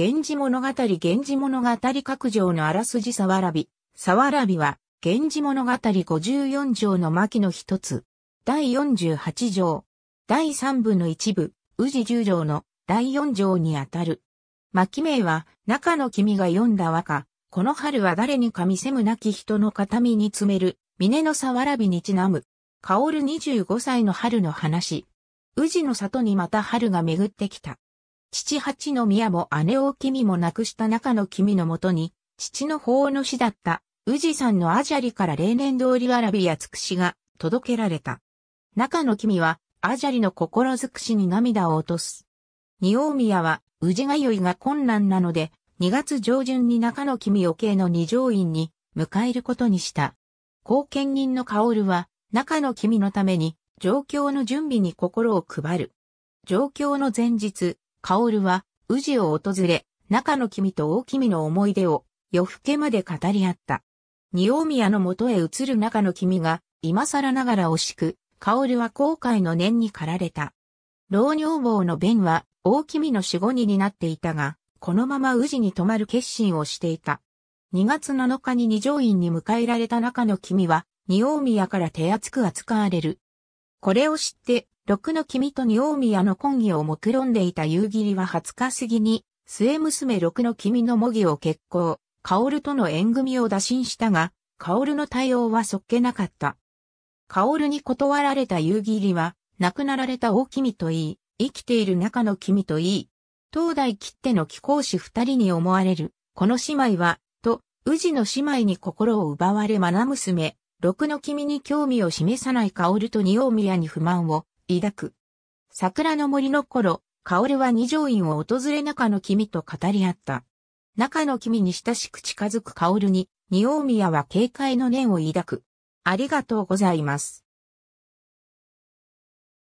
源氏物語源氏物語各条のあらすじさわらび。さわらびは、源氏物語54条の巻の一つ。第48条。第3部の一部、宇治10条の第4条にあたる。巻名は、中の君が読んだ和歌。この春は誰にか見せむなき人の形見に詰める、峰のさわらびにちなむ。薫25歳の春の話。宇治の里にまた春が巡ってきた。父八の宮も姉を君も亡くした中の君のもとに、父の法の死だった、宇治山のアジャリから例年通りわらびやつくしが届けられた。中の君は、アジャリの心尽くしに涙を落とす。二王宮は、宇治がよいが困難なので、2月上旬に中の君を慶の二条院に迎えることにした。後見人の薫は、中の君のために、状況の準備に心を配る。状況の前日、ルは、宇治を訪れ、中の君と大君の思い出を、夜更けまで語り合った。二大宮の元へ移る中の君が、今更ながら惜しく、ルは後悔の念に駆られた。老女房の弁は、大君の死後にになっていたが、このまま宇治に泊まる決心をしていた。2月7日に二条院に迎えられた中の君は、二大宮から手厚く扱われる。これを知って、六の君と二大宮の婚儀を目論んでいた夕霧は20日過ぎに、末娘六の君の模擬を結婚、薫との縁組を打診したが、薫の対応はそっけなかった。薫に断られた夕霧は、亡くなられた大君といい、生きている中の君といい、東大切手の貴公子二人に思われる、この姉妹は、と、宇治の姉妹に心を奪われ愛娘、六の君に興味を示さない薫と二大宮に不満を抱く。桜の森の頃、薫は二条院を訪れ中の君と語り合った。中の君に親しく近づく薫に、二大宮は警戒の念を抱く。ありがとうございます。